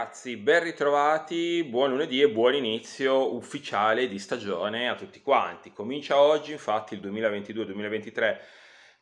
ragazzi, ben ritrovati, buon lunedì e buon inizio ufficiale di stagione a tutti quanti. Comincia oggi infatti il 2022-2023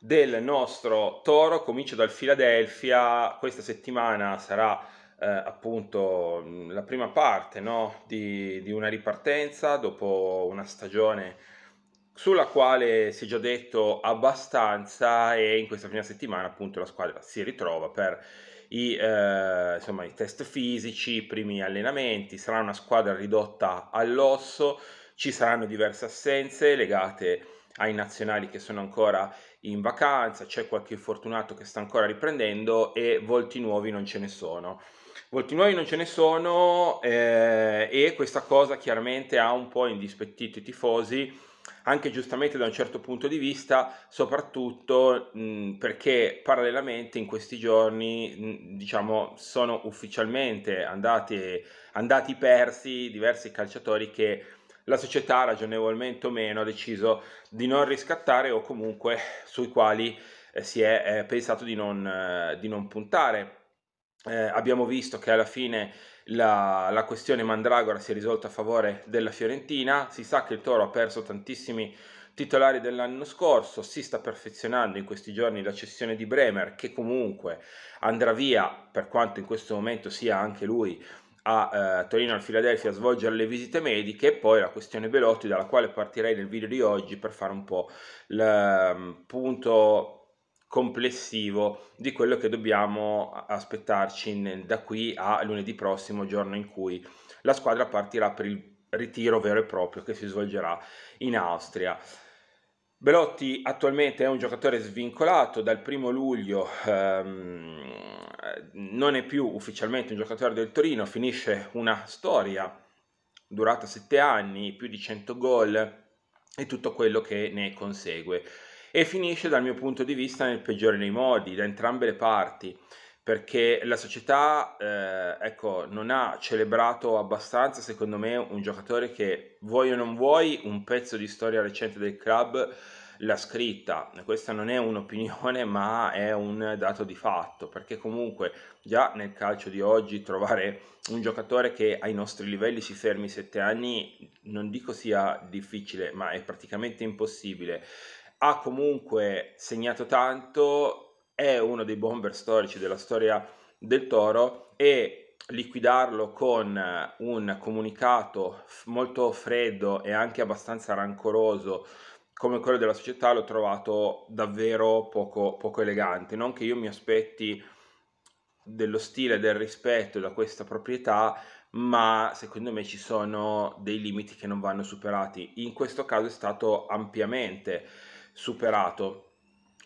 del nostro Toro, comincia dal Philadelphia, questa settimana sarà eh, appunto la prima parte no? di, di una ripartenza dopo una stagione sulla quale si è già detto abbastanza e in questa prima settimana appunto la squadra si ritrova per i, eh, insomma, i test fisici, i primi allenamenti, sarà una squadra ridotta all'osso, ci saranno diverse assenze legate ai nazionali che sono ancora in vacanza, c'è qualche infortunato che sta ancora riprendendo e volti nuovi non ce ne sono. Volti nuovi non ce ne sono eh, e questa cosa chiaramente ha un po' indispettito i tifosi anche giustamente da un certo punto di vista, soprattutto mh, perché parallelamente in questi giorni, mh, diciamo, sono ufficialmente andati, andati persi diversi calciatori che la società, ragionevolmente o meno, ha deciso di non riscattare o comunque sui quali eh, si è eh, pensato di non, eh, di non puntare eh, abbiamo visto che alla fine la, la, questione Mandragora si è risolta a favore della Fiorentina, si sa che il Toro ha perso tantissimi titolari dell'anno scorso, si sta perfezionando in questi giorni la cessione di Bremer che comunque andrà via per quanto in questo momento sia anche lui a eh, Torino al Filadelfia a svolgere le visite mediche e poi la questione Belotti dalla quale partirei nel video di oggi per fare un po' il mm, punto complessivo di quello che dobbiamo aspettarci nel, da qui a lunedì prossimo, giorno in cui la squadra partirà per il ritiro vero e proprio che si svolgerà in Austria. Belotti attualmente è un giocatore svincolato, dal primo luglio ehm, non è più ufficialmente un giocatore del Torino, finisce una storia durata sette anni, più di 100 gol e tutto quello che ne consegue e finisce dal mio punto di vista nel peggiore dei modi, da entrambe le parti, perché la società eh, ecco, non ha celebrato abbastanza, secondo me, un giocatore che, vuoi o non vuoi, un pezzo di storia recente del club l'ha scritta. Questa non è un'opinione, ma è un dato di fatto, perché comunque già nel calcio di oggi trovare un giocatore che ai nostri livelli si fermi sette anni, non dico sia difficile, ma è praticamente impossibile ha comunque segnato tanto, è uno dei bomber storici della storia del Toro e liquidarlo con eh, un comunicato molto freddo e anche abbastanza rancoroso come quello della società l'ho trovato davvero poco, poco elegante. Non che io mi aspetti dello stile e del rispetto da questa proprietà, ma secondo me ci sono dei limiti che non vanno superati. In questo caso è stato ampiamente superato.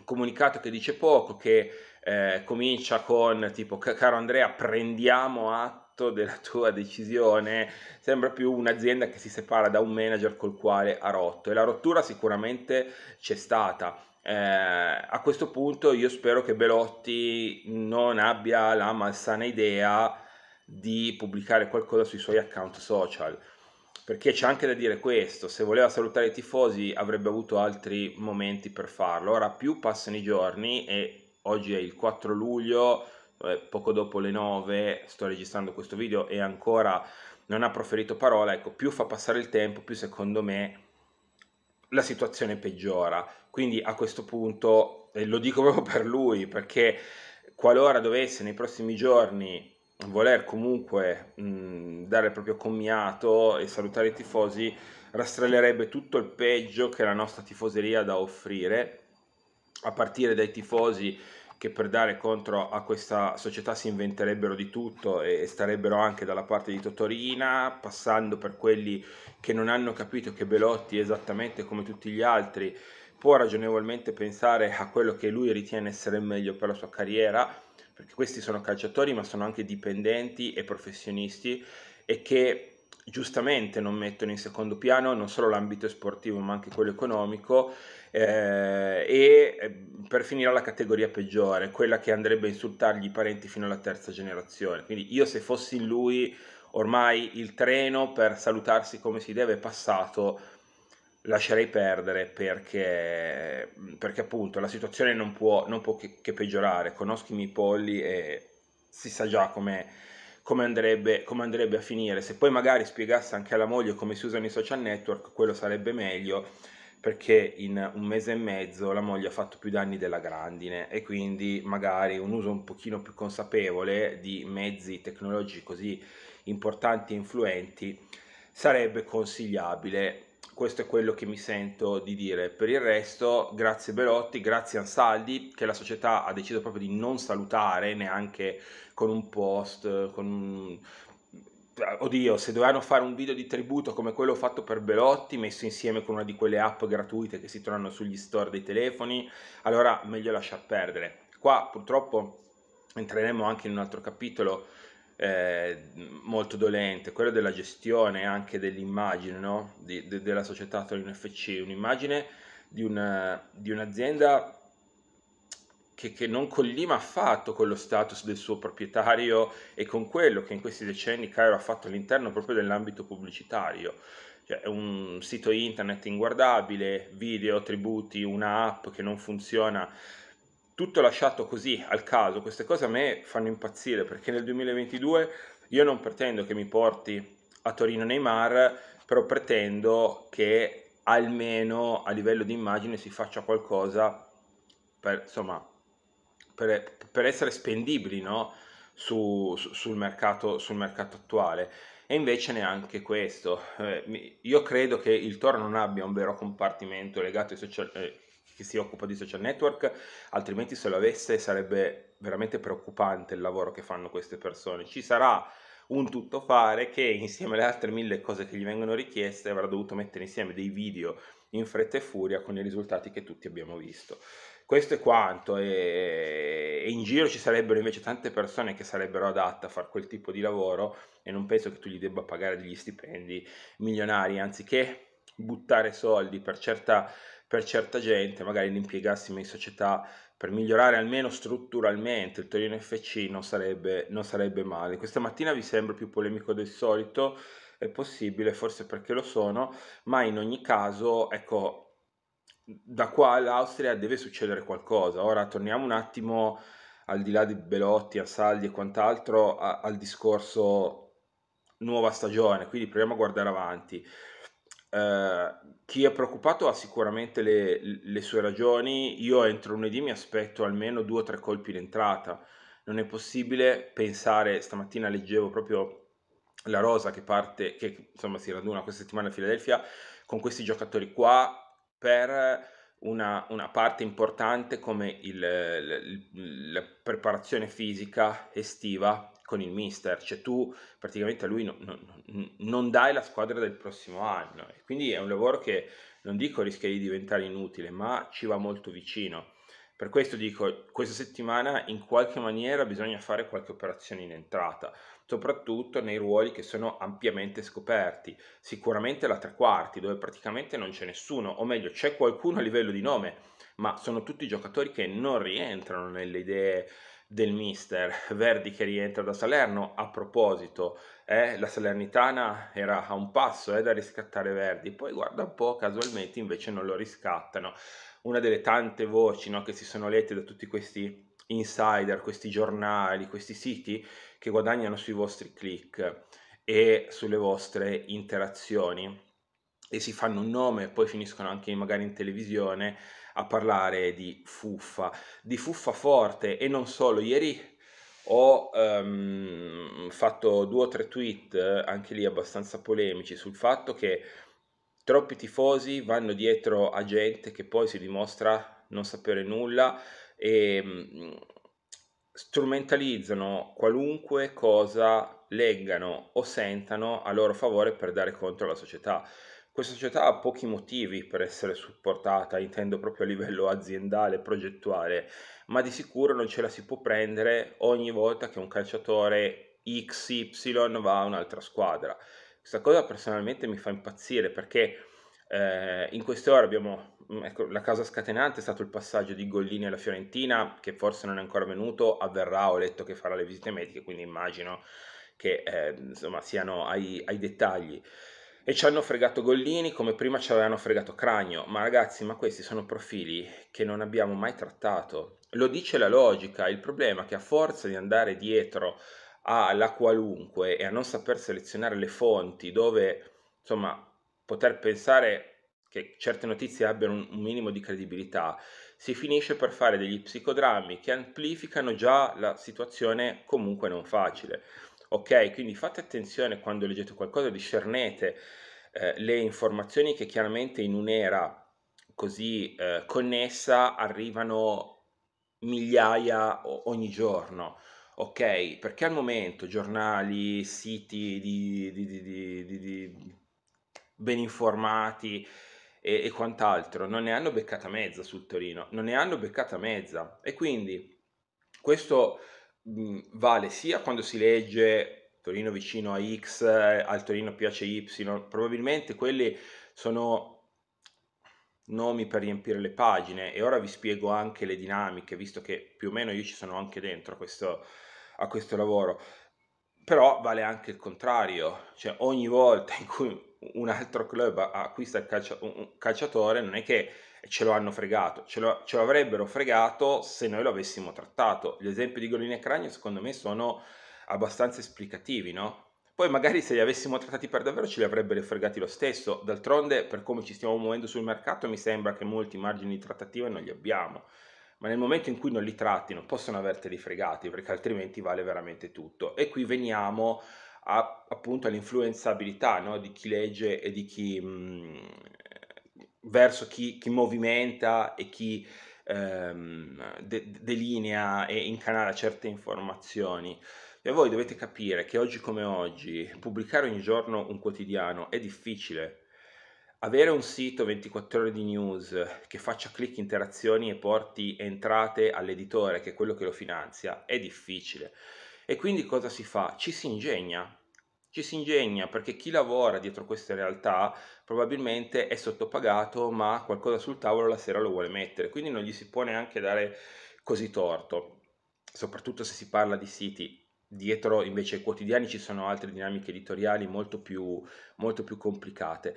Comunicato che dice poco, che eh, comincia con tipo caro Andrea prendiamo atto della tua decisione, sembra più un'azienda che si separa da un manager col quale ha rotto e la rottura sicuramente c'è stata. Eh, a questo punto io spero che Belotti non abbia la malsana idea di pubblicare qualcosa sui suoi account social perché c'è anche da dire questo, se voleva salutare i tifosi avrebbe avuto altri momenti per farlo, ora più passano i giorni e oggi è il 4 luglio, eh, poco dopo le 9 sto registrando questo video e ancora non ha proferito parola, ecco più fa passare il tempo più secondo me la situazione peggiora, quindi a questo punto, e lo dico proprio per lui, perché qualora dovesse nei prossimi giorni voler comunque mh, dare il proprio commiato e salutare i tifosi rastrellerebbe tutto il peggio che la nostra tifoseria ha da offrire, a partire dai tifosi che per dare contro a questa società si inventerebbero di tutto e starebbero anche dalla parte di Totorina, passando per quelli che non hanno capito che Belotti, esattamente come tutti gli altri, può ragionevolmente pensare a quello che lui ritiene essere meglio per la sua carriera perché questi sono calciatori ma sono anche dipendenti e professionisti e che giustamente non mettono in secondo piano non solo l'ambito sportivo ma anche quello economico eh, e eh, per finire la categoria peggiore, quella che andrebbe a insultargli i parenti fino alla terza generazione. Quindi io se fossi in lui ormai il treno per salutarsi come si deve è passato lascerei perdere perché, perché appunto la situazione non può, non può che, che, peggiorare. Conosco i miei polli e si sa già come, come, andrebbe, come andrebbe a finire. Se poi magari spiegasse anche alla moglie come si usano i social network, quello sarebbe meglio perché in un mese e mezzo la moglie ha fatto più danni della grandine e quindi magari un uso un pochino più consapevole di mezzi tecnologici così importanti e influenti sarebbe consigliabile questo è quello che mi sento di dire. Per il resto, grazie Belotti, grazie Ansaldi, che la società ha deciso proprio di non salutare neanche con un post, con un... Oddio, se dovevano fare un video di tributo come quello fatto per Belotti, messo insieme con una di quelle app gratuite che si trovano sugli store dei telefoni, allora meglio lasciar perdere. Qua purtroppo entreremo anche in un altro capitolo eh, molto dolente, quello della gestione anche dell'immagine no? di, de, della società Torino FC, un'immagine di, una, di un'azienda che, che, non collima affatto con lo status del suo proprietario e con quello che in questi decenni Cairo ha fatto all'interno proprio dell'ambito pubblicitario. Cioè, un sito internet inguardabile, video, tributi, una app che non funziona tutto lasciato così al caso, queste cose a me fanno impazzire perché nel 2022 io non pretendo che mi porti a Torino Neymar, però pretendo che almeno a livello di immagine si faccia qualcosa per, insomma, per, per essere spendibili no? su, su, sul, mercato, sul mercato attuale. E invece neanche questo. Eh, io credo che il Toro non abbia un vero compartimento legato ai social, eh, che si occupa di social network, altrimenti se lo avesse sarebbe veramente preoccupante il lavoro che fanno queste persone. Ci sarà un tuttofare che insieme alle altre mille cose che gli vengono richieste avrà dovuto mettere insieme dei video in fretta e furia con i risultati che tutti abbiamo visto. Questo è quanto e, in giro ci sarebbero invece tante persone che sarebbero adatte a fare quel tipo di lavoro e non penso che tu gli debba pagare degli stipendi milionari, anziché buttare soldi per certa per certa gente, magari l'impiegassimo in società per migliorare almeno strutturalmente il Torino FC non sarebbe, non sarebbe male. Questa mattina vi sembro più polemico del solito, è possibile, forse perché lo sono, ma in ogni caso, ecco, da qua all'Austria deve succedere qualcosa. Ora torniamo un attimo al di là di Belotti, Assaldi e quant'altro, a, al discorso nuova stagione, quindi proviamo a guardare avanti. Ehm, chi è preoccupato ha sicuramente le, le, sue ragioni. Io entro lunedì mi aspetto almeno due o tre colpi d'entrata. Non è possibile pensare, stamattina leggevo proprio la rosa che parte, che insomma si raduna questa settimana a Filadelfia, con questi giocatori qua per una, una parte importante come il, la, la preparazione fisica estiva con il mister, cioè tu praticamente a lui no, no, non dai la squadra del prossimo anno e quindi è un lavoro che non dico rischia di diventare inutile, ma ci va molto vicino. Per questo dico, questa settimana in qualche maniera bisogna fare qualche operazione in entrata, soprattutto nei ruoli che sono ampiamente scoperti. Sicuramente la tre quarti, dove praticamente non c'è nessuno, o meglio c'è qualcuno a livello di nome, ma sono tutti giocatori che non rientrano nelle idee del mister Verdi che rientra da Salerno. A proposito, eh, la Salernitana era a un passo eh, da riscattare Verdi, poi guarda un po', casualmente invece non lo riscattano. Una delle tante voci no, che si sono lette da tutti questi insider, questi giornali, questi siti che guadagnano sui vostri click e sulle vostre interazioni e si fanno un nome e poi finiscono anche magari in televisione a parlare di fuffa, di fuffa forte e non solo. Ieri ho um, fatto due o tre tweet, anche lì abbastanza polemici, sul fatto che troppi tifosi vanno dietro a gente che poi si dimostra non sapere nulla e um, strumentalizzano qualunque cosa leggano o sentano a loro favore per dare contro alla società. Questa società ha pochi motivi per essere supportata, intendo proprio a livello aziendale, progettuale, ma di sicuro non ce la si può prendere ogni volta che un calciatore XY va a un'altra squadra. Questa cosa personalmente mi fa impazzire perché eh, in queste ore abbiamo, mm, ecco, la causa scatenante è stato il passaggio di Gollini alla Fiorentina, che forse non è ancora venuto, avverrà, ho letto che farà le visite mediche, quindi immagino che eh, insomma, siano ai, ai dettagli e ci hanno fregato Gollini come prima ci avevano fregato Cragno, ma ragazzi, ma questi sono profili che non abbiamo mai trattato. Lo dice la logica, il problema è che a forza di andare dietro alla qualunque e a non saper selezionare le fonti dove, insomma, poter pensare che certe notizie abbiano un minimo di credibilità, si finisce per fare degli psicodrammi che amplificano già la situazione comunque non facile ok? Quindi fate attenzione quando leggete qualcosa, discernete eh, le informazioni che chiaramente in un'era così eh, connessa arrivano migliaia ogni giorno, ok? Perché al momento giornali, siti di, di, di, di ben informati e, e quant'altro non ne hanno beccata mezza sul Torino, non ne hanno beccata mezza e quindi questo vale sia quando si legge Torino vicino a X, al Torino piace Y, probabilmente quelli sono nomi per riempire le pagine e ora vi spiego anche le dinamiche, visto che più o meno io ci sono anche dentro a questo, a questo lavoro. Però vale anche il contrario, cioè ogni volta in cui un altro club acquista il calcia- un calciatore non è che ce lo hanno fregato, ce lo, ce lo, avrebbero fregato se noi lo avessimo trattato. Gli esempi di Golini e Cragno secondo me sono abbastanza esplicativi, no? Poi magari se li avessimo trattati per davvero ce li avrebbero fregati lo stesso, d'altronde per come ci stiamo muovendo sul mercato mi sembra che molti margini di trattativa non li abbiamo, ma nel momento in cui non li tratti, non possono averteli fregati perché altrimenti vale veramente tutto. E qui veniamo a, appunto all'influenzabilità no? di chi legge e di chi, mh, verso chi, chi movimenta e chi ehm, de- delinea e incanala certe informazioni. E voi dovete capire che oggi come oggi pubblicare ogni giorno un quotidiano è difficile. Avere un sito 24 ore di news che faccia clic, interazioni e porti entrate all'editore, che è quello che lo finanzia, è difficile. E quindi cosa si fa? Ci si ingegna, ci si ingegna perché chi lavora dietro queste realtà probabilmente è sottopagato ma qualcosa sul tavolo la sera lo vuole mettere, quindi non gli si può neanche dare così torto, soprattutto se si parla di siti. Dietro invece ai quotidiani ci sono altre dinamiche editoriali molto più, molto più complicate.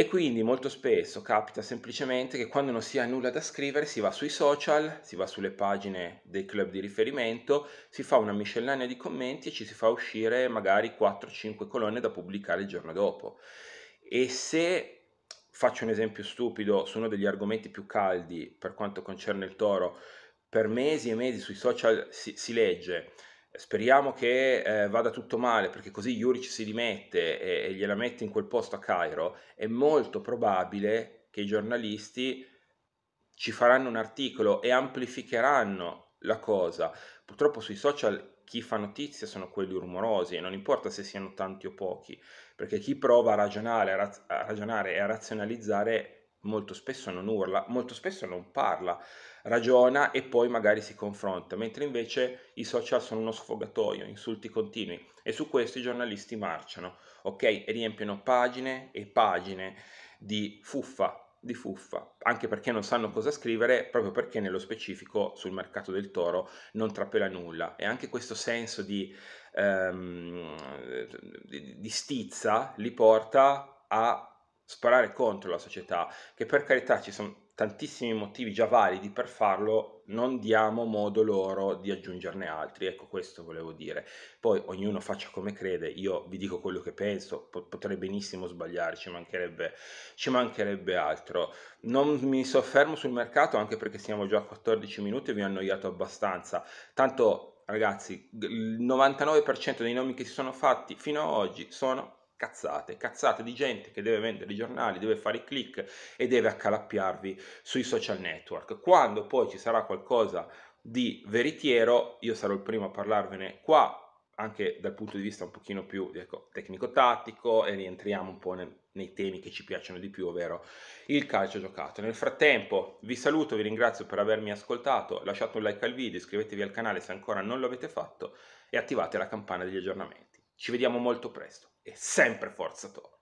E quindi molto spesso capita semplicemente che quando non si ha nulla da scrivere si va sui social, si va sulle pagine dei club di riferimento, si fa una miscellanea di commenti e ci si fa uscire magari 4-5 colonne da pubblicare il giorno dopo. E se faccio un esempio stupido, su uno degli argomenti più caldi per quanto concerne il toro, per mesi e mesi sui social si, si legge Speriamo che eh, vada tutto male perché così Juric si rimette e, e gliela mette in quel posto a Cairo. È molto probabile che i giornalisti ci faranno un articolo e amplificheranno la cosa. Purtroppo sui social chi fa notizie sono quelli rumorosi e non importa se siano tanti o pochi, perché chi prova a ragionare, a, raz- a ragionare e a razionalizzare molto spesso non urla, molto spesso non parla, ragiona e poi magari si confronta, mentre invece i social sono uno sfogatoio, insulti continui e su questo i giornalisti marciano, ok? riempiono pagine e pagine di fuffa, di fuffa, anche perché non sanno cosa scrivere, proprio perché nello specifico sul mercato del toro non trapela nulla e anche questo senso di, ehm, di stizza li porta a sparare contro la società, che per carità ci sono tantissimi motivi già validi per farlo, non diamo modo loro di aggiungerne altri, ecco questo volevo dire. Poi ognuno faccia come crede, io vi dico quello che penso, potrei benissimo sbagliare, ci mancherebbe, ci mancherebbe altro. Non mi soffermo sul mercato anche perché siamo già a 14 minuti e vi ho annoiato abbastanza, tanto ragazzi il 99% dei nomi che si sono fatti fino ad oggi sono cazzate, cazzate di gente che deve vendere i giornali, deve fare i click e deve accalappiarvi sui social network. Quando poi ci sarà qualcosa di veritiero, io sarò il primo a parlarvene qua anche dal punto di vista un pochino più ecco, tecnico-tattico e rientriamo un po' nel, nei temi che ci piacciono di più, ovvero il calcio giocato. Nel frattempo vi saluto, vi ringrazio per avermi ascoltato, lasciate un like al video, iscrivetevi al canale se ancora non lo avete fatto e attivate la campana degli aggiornamenti. Ci vediamo molto presto e sempre Forza forzatore.